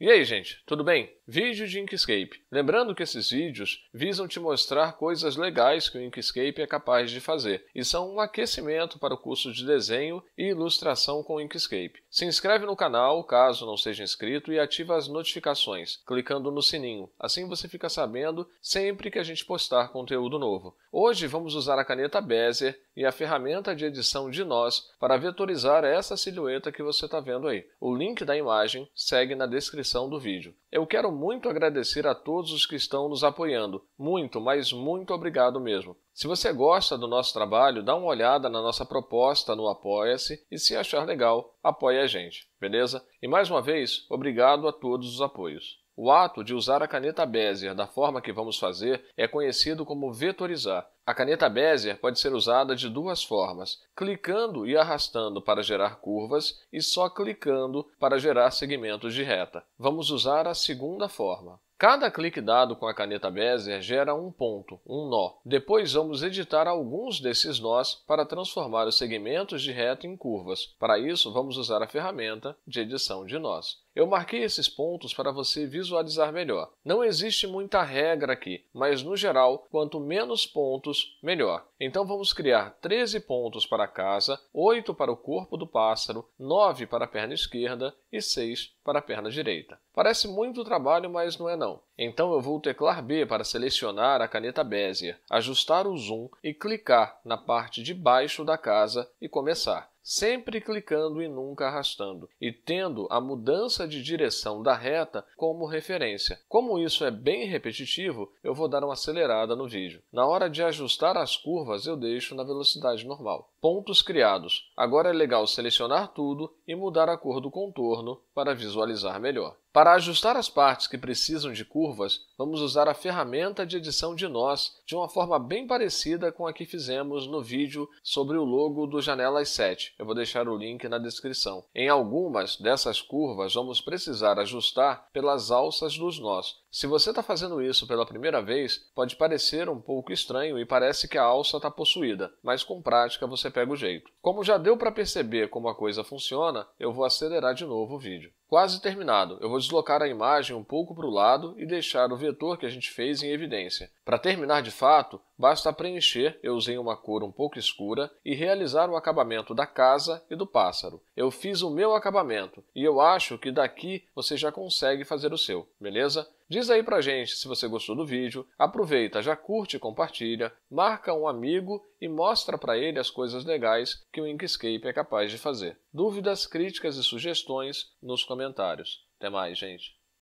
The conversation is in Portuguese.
E aí, gente, tudo bem? vídeo de Inkscape. Lembrando que esses vídeos visam te mostrar coisas legais que o Inkscape é capaz de fazer e são um aquecimento para o curso de desenho e ilustração com Inkscape. Se inscreve no canal, caso não seja inscrito, e ativa as notificações, clicando no sininho. Assim você fica sabendo sempre que a gente postar conteúdo novo. Hoje vamos usar a caneta Bezier e a ferramenta de edição de nós para vetorizar essa silhueta que você está vendo aí. O link da imagem segue na descrição do vídeo. Eu quero muito agradecer a todos os que estão nos apoiando. Muito, mas muito obrigado mesmo. Se você gosta do nosso trabalho, dá uma olhada na nossa proposta no Apoia-se e se achar legal, apoie a gente, beleza? E mais uma vez, obrigado a todos os apoios. O ato de usar a caneta Bezier da forma que vamos fazer é conhecido como vetorizar. A caneta Bezier pode ser usada de duas formas: clicando e arrastando para gerar curvas e só clicando para gerar segmentos de reta. Vamos usar a segunda forma. Cada clique dado com a caneta Bezier gera um ponto, um nó. Depois vamos editar alguns desses nós para transformar os segmentos de reta em curvas. Para isso, vamos usar a ferramenta de edição de nós. Eu marquei esses pontos para você visualizar melhor. Não existe muita regra aqui, mas no geral, quanto menos pontos, melhor. Então vamos criar 13 pontos para a casa, 8 para o corpo do pássaro, 9 para a perna esquerda e 6 para a perna direita. Parece muito trabalho, mas não é não. Então eu vou teclar B para selecionar a caneta Bezier, ajustar o zoom e clicar na parte de baixo da casa e começar sempre clicando e nunca arrastando, e tendo a mudança de direção da reta como referência. Como isso é bem repetitivo, eu vou dar uma acelerada no vídeo. Na hora de ajustar as curvas, eu deixo na velocidade normal pontos criados. Agora é legal selecionar tudo e mudar a cor do contorno para visualizar melhor. Para ajustar as partes que precisam de curvas, vamos usar a ferramenta de edição de nós de uma forma bem parecida com a que fizemos no vídeo sobre o logo do Janelas 7. Eu vou deixar o link na descrição. Em algumas dessas curvas, vamos precisar ajustar pelas alças dos nós, se você está fazendo isso pela primeira vez, pode parecer um pouco estranho e parece que a alça está possuída, mas com prática você pega o jeito. Como já deu para perceber como a coisa funciona, eu vou acelerar de novo o vídeo. Quase terminado, eu vou deslocar a imagem um pouco para o lado e deixar o vetor que a gente fez em evidência. Para terminar de fato, basta preencher, eu usei uma cor um pouco escura, e realizar o acabamento da casa e do pássaro. Eu fiz o meu acabamento, e eu acho que daqui você já consegue fazer o seu, beleza? Diz aí pra gente se você gostou do vídeo, aproveita, já curte e compartilha, marca um amigo e mostra para ele as coisas legais que o Inkscape é capaz de fazer. Dúvidas, críticas e sugestões nos comentários comentários. Até mais, gente.